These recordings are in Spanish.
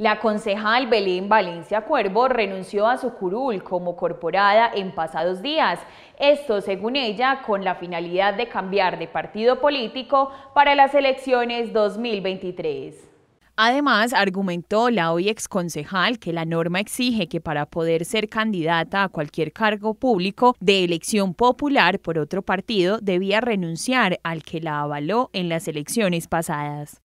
La concejal Belén Valencia Cuervo renunció a su curul como corporada en pasados días, esto según ella con la finalidad de cambiar de partido político para las elecciones 2023. Además, argumentó la hoy concejal que la norma exige que para poder ser candidata a cualquier cargo público de elección popular por otro partido debía renunciar al que la avaló en las elecciones pasadas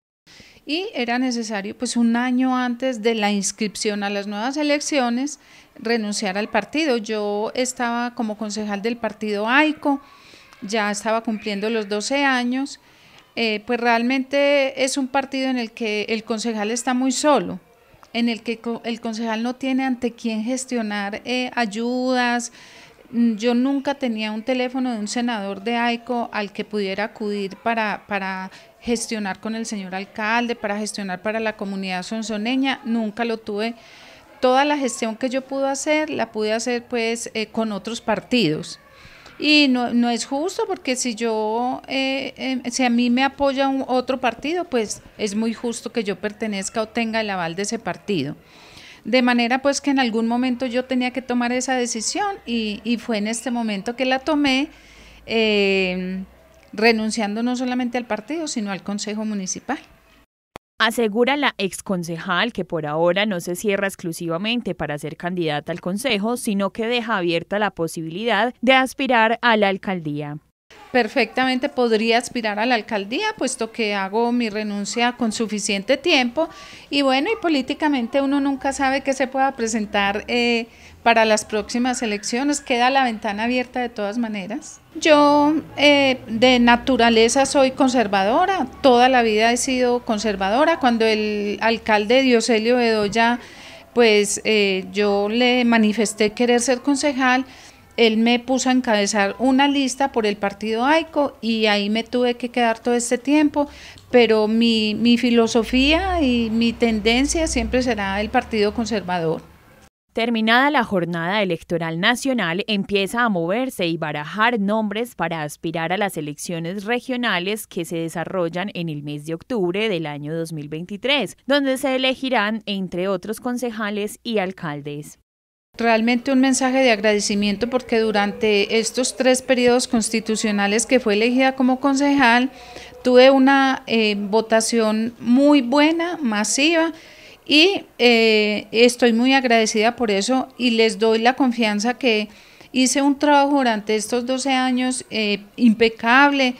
y era necesario pues un año antes de la inscripción a las nuevas elecciones renunciar al partido. Yo estaba como concejal del partido AICO, ya estaba cumpliendo los 12 años, eh, pues realmente es un partido en el que el concejal está muy solo en el que el concejal no tiene ante quién gestionar eh, ayudas, Mm, yo nunca tenía un teléfono de un senador de AICO al que pudiera acudir para, gestionar con el señor alcalde, para gestionar para la comunidad sonsoneña, nunca lo tuve. Toda la gestión que yo pude hacer, la pude hacer pues eh, con otros partidos. Y no, no, es justo porque si yo, eh, em, si a mí me apoya un otro partido, pues es muy justo que yo pertenezca o tenga el aval de ese partido. De manera pues que en algún momento yo tenía que tomar esa decisión y, fue en este momento que la tomé, eh, renunciando no solamente al partido, sino al Consejo Municipal. Asegura la exconcejal que por ahora no se cierra exclusivamente para ser candidata al Consejo, sino que deja abierta la posibilidad de aspirar a la alcaldía perfectamente podría aspirar a la alcaldía, puesto que hago mi renuncia con suficiente tiempo. Y bueno, y políticamente uno nunca sabe que se pueda presentar eh, para las próximas elecciones. Queda la ventana abierta de todas maneras. Yo eh, de naturaleza soy conservadora, toda la vida he sido conservadora. Cuando el alcalde Dioselio Bedoya, pues eh, yo le manifesté querer ser concejal, él me puso a encabezar una lista por el partido AICO y ahí me tuve que quedar todo este tiempo, pero mi, filosofía y mi tendencia siempre será el Partido Conservador. Terminada la jornada electoral nacional, empieza a moverse y barajar nombres para aspirar a las elecciones regionales que se desarrollan en el mes de octubre del año 2023, donde se elegirán, entre otros concejales y alcaldes. Realmente un mensaje de agradecimiento porque durante estos tres periodos constitucionales que fue elegida como concejal, tuve una eh, votación muy buena, masiva, y eh, estoy muy agradecida por eso y les doy la confianza que hice un trabajo durante estos 12 años eh, impecable.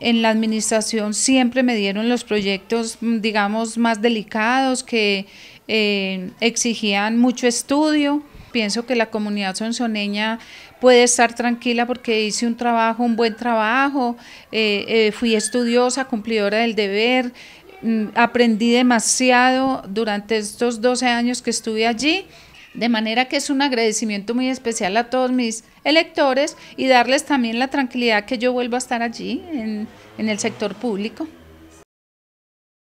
En la administración siempre me dieron los proyectos, digamos, más delicados que exigían mucho estudio. Pienso que la comunidad sonsoneña puede estar tranquila porque hice un trabajo, un buen trabajo, eh, eh, fui estudiosa, cumplidora del deber, mm, aprendí demasiado durante estos 12 años que estuve allí. De manera que es un agradecimiento muy especial a todos mis electores y darles también la tranquilidad que yo vuelvo a estar allí en el sector público.